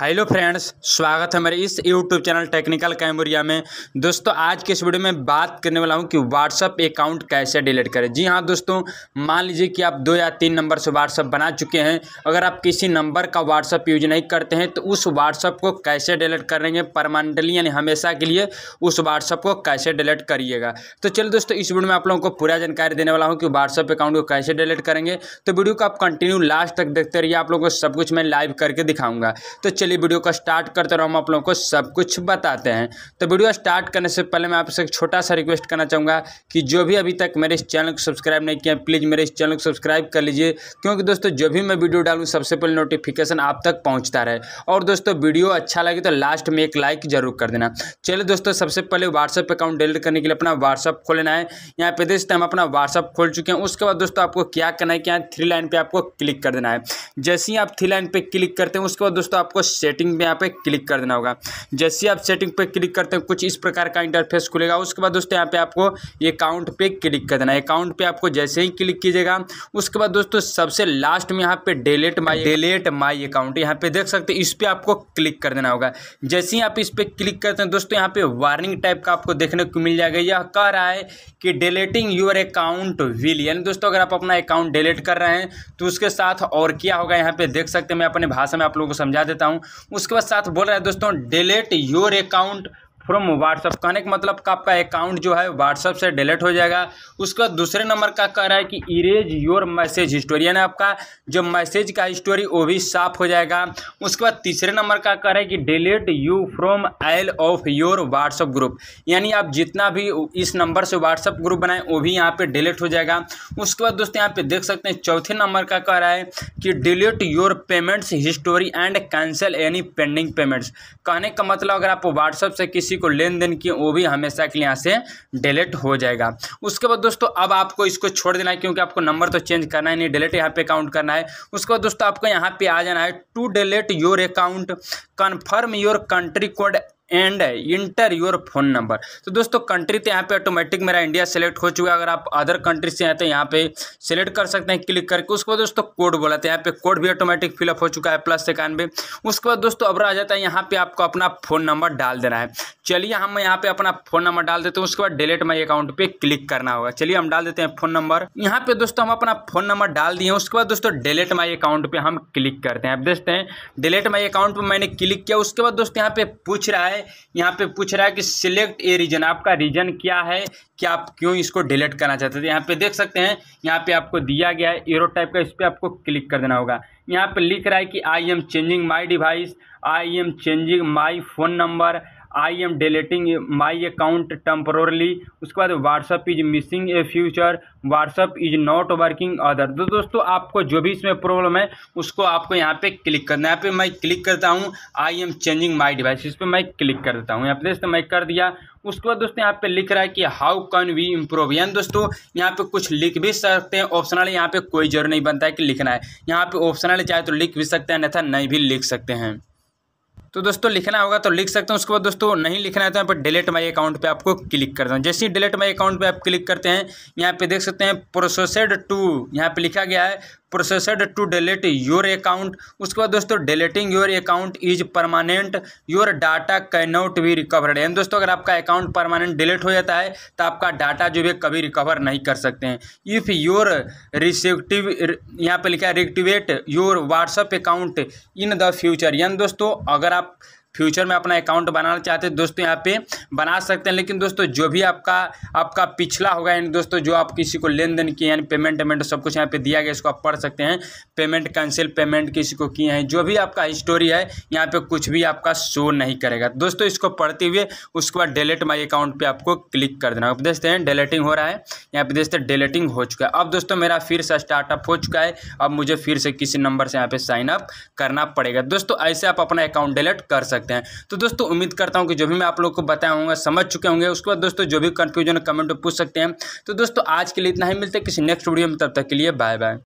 hello friends स्वागत है मेरे इस यूट्यूब चैनल टेक्निकल कैमोरिया में दोस्तों आज के इस वीडियो में बात करने वाला हूं कि व्हाट्सअप अकाउंट कैसे डिलीट करें जी हां दोस्तों मान लीजिए कि आप दो या तीन नंबर से व्हाट्सअप बना चुके हैं अगर आप किसी नंबर का व्हाट्सअप यूज नहीं करते हैं तो उस व्हाट्सअप को कैसे डिलीट करेंगे परमानेंटली यानी हमेशा के लिए उस व्हाट्सअप को कैसे डिलीट करिएगा तो चलो दोस्तों इस वीडियो में आप लोगों को पूरा जानकारी देने वाला हूँ कि व्हाट्सअप अकाउंट को कैसे डिलीट करेंगे तो वीडियो को आप कंटिन्यू लास्ट तक देखते रहिए आप लोगों को सब कुछ मैं लाइव करके दिखाऊँगा तो चलिए वीडियो को स्टार्ट करते रहो हम आप लोगों को सब कुछ बताते हैं तो वीडियो स्टार्ट करने से पहले मैं आपसे एक छोटा सा रिक्वेस्ट करना चाहूँगा कि जो भी अभी तक मेरे इस चैनल को सब्सक्राइब नहीं किया प्लीज़ मेरे इस चैनल को सब्सक्राइब कर लीजिए क्योंकि दोस्तों जो भी मैं वीडियो डालूँ सबसे पहले नोटिफिकेशन आप तक पहुँचता रहे और दोस्तों वीडियो अच्छा लगे तो लास्ट में एक लाइक जरूर कर देना चलिए दोस्तों सबसे पहले व्हाट्सअप अकाउंट डिलीट करने के लिए अपना व्हाट्सअप खोलना है यहाँ पे देखते हम अपना व्हाट्सअप खोल चुके हैं उसके बाद दोस्तों आपको क्या करना है कि यहाँ थ्री लाइन पर आपको क्लिक कर देना है जैसे ही आप थ्री लाइन पर क्लिक करते हैं उसके बाद दोस्तों आपको सेटिंग में यहाँ पे क्लिक कर देना होगा जैसे ही आप सेटिंग पे क्लिक करते हैं कुछ इस प्रकार का इंटरफेस खुलेगा उसके बाद दोस्तों यहाँ पे आपको अकाउंट पे क्लिक कर देना है अकाउंट पे आपको जैसे ही क्लिक कीजिएगा उसके बाद दोस्तों सबसे लास्ट में यहाँ पे delete my delete my account यहाँ पे देख सकते इस पर आपको क्लिक कर देना होगा जैसे ही आप इस पर क्लिक करते हैं दोस्तों यहाँ पे वार्निंग टाइप का आपको देखने को मिल जाएगा यह कह रहा है कि डिलेटिंग यूर अकाउंट विल यानी दोस्तों अगर आप अपना अकाउंट डिलीट कर रहे हैं तो उसके साथ और क्या होगा यहाँ पे देख सकते हैं मैं अपने भाषा में आप लोगों को समझा देता हूँ उसके बाद साथ बोल रहा है दोस्तों delete your account from WhatsApp कहने का मतलब का आपका अकाउंट जो है व्हाट्सअप से डिलीट हो जाएगा उसका दूसरे नंबर का कह रहा है कि इरेज योर मैसेज हिस्टोरी यानी आपका जो मैसेज का हिस्टोरी वो भी साफ हो जाएगा उसके बाद तीसरे नंबर का कह रहा है कि delete you from all of your WhatsApp group यानी आप जितना भी इस नंबर से व्हाट्सअप ग्रुप बनाए वो भी यहाँ पर डिलीट हो जाएगा उसके बाद दोस्तों यहाँ पर देख सकते हैं चौथे नंबर का कह रहा है कि delete your payments history and cancel any pending payments कहने का मतलब अगर आप व्हाट्सअप से किसी किसी को लेन देन किए वो भी हमेशा के लिए यहाँ से डिलीट हो जाएगा उसके बाद दोस्तों अब आपको इसको छोड़ देना है क्योंकि आपको नंबर तो चेंज करना है नहीं डिलीट यहाँ पे अकाउंट करना है उसके बाद दोस्तों आपको यहाँ पे आ जाना है to delete your account confirm your country code and enter your phone number तो दोस्तों कंट्री तो यहाँ पे ऑटोमेटिक मेरा इंडिया सेलेक्ट हो चुका है अगर आप अदर कंट्री से आए तो यहाँ पे सेलेक्ट कर सकते हैं क्लिक करके उसके बाद दोस्तों कोड बोला था यहाँ पे कोड भी ऑटोमेटिक फिलअप हो चुका है प्लस इक्यानवे उसके बाद दोस्तों अब आ जाता है यहाँ पे आपको अपना फोन नंबर डाल देना है चलिए हम यहाँ पे अपना फोन नंबर डाल देते हैं उसके बाद डिलीट माई अकाउंट पे क्लिक करना होगा चलिए हम डाल देते हैं फोन नंबर यहाँ पे दोस्तों हम अपना फोन नंबर डाल दिए उसके बाद दोस्तों डिलीट माई अकाउंट पे हम क्लिक करते हैं अब देखते हैं डिलीट माई अकाउंट पे मैंने क्लिक किया उसके बाद दोस्तों यहाँ पे पूछ रहा है यहाँ पे पूछ रहा है कि सिलेक्ट ए रीजन आपका रीजन क्या है कि आप क्यों इसको डिलीट करना चाहते थे यहाँ पे देख सकते हैं यहाँ पे आपको दिया गया है एरो टाइप का इस पर आपको क्लिक कर देना होगा यहाँ पे लिख रहा है कि I am changing my device I am changing my phone number I am deleting my account temporarily उसके बाद WhatsApp is missing a feature WhatsApp is not working other तो दोस्तों आपको जो भी इसमें प्रॉब्लम है उसको आपको यहाँ पे क्लिक करना है यहाँ पे मैं क्लिक करता हूँ I am changing my device इस पर मैं क्लिक कर देता हूँ यहाँ पे दोस्तों मैं कर दिया उसके बाद दोस्तों यहाँ पे लिख रहा है कि हाउ कैन वी इम्प्रूव यानी दोस्तों यहाँ पे कुछ लिख भी सकते हैं ऑप्शनल यहाँ पे कोई जरूर नहीं बनता है कि लिखना है यहाँ पे ऑप्शनल चाहे तो लिख भी सकते हैं अन्यथा नहीं भी लिख सकते हैं तो दोस्तों लिखना होगा तो लिख सकते हैं उसके बाद दोस्तों नहीं लिखना है तो यहाँ पर डिलीट माई अकाउंट पे आपको क्लिक कर हूँ जैसे ही डिलीट माई अकाउंट पे आप क्लिक करते हैं यहाँ पे देख सकते हैं प्रोसेसड टू यहाँ पे लिखा गया है proceed to delete your account उसके बाद दोस्तों deleting your account is permanent your data cannot be recovered यानी दोस्तों अगर आपका अकाउंट परमानेंट डिलीट हो जाता है तो आपका डाटा जो भी कभी रिकवर नहीं कर सकते हैं इफ़ योर रिसेक्टिव यहाँ पर लिखा है reactivate your WhatsApp account in the future यानी दोस्तों अगर आप फ्यूचर में अपना अकाउंट बनाना चाहते हैं दोस्तों यहाँ पे बना सकते हैं लेकिन दोस्तों जो भी आपका आपका पिछला होगा यानी दोस्तों जो आप किसी को लेन देन किए यानी पेमेंट वेमेंट सब कुछ यहाँ पे दिया गया इसको आप पढ़ सकते हैं पेमेंट कैंसिल पेमेंट किसी को किए हैं जो भी आपका हिस्टोरी है यहाँ पे कुछ भी आपका शो नहीं करेगा दोस्तों इसको पढ़ते हुए उसके बाद डिलेट माई अकाउंट पर आपको क्लिक कर देना आप देखते हैं डिलेटिंग हो रहा है यहाँ पे देखते हैं डिलेटिंग हो चुका है अब दोस्तों मेरा फिर से स्टार्टअप हो चुका है अब मुझे फिर से किसी नंबर से यहाँ पे साइन अप करना पड़ेगा दोस्तों ऐसे आप अपना अकाउंट डिलेट कर सकते सकते हैं तो दोस्तों उम्मीद करता हूँ कि जो भी मैं आप लोग को बताया हूँ समझ चुके होंगे उसके बाद दोस्तों जो भी कन्फ्यूजन कमेंट में पूछ सकते हैं तो दोस्तों आज के लिए इतना ही मिलते हैं किसी नेक्स्ट वीडियो में तब तक के लिए बाय बाय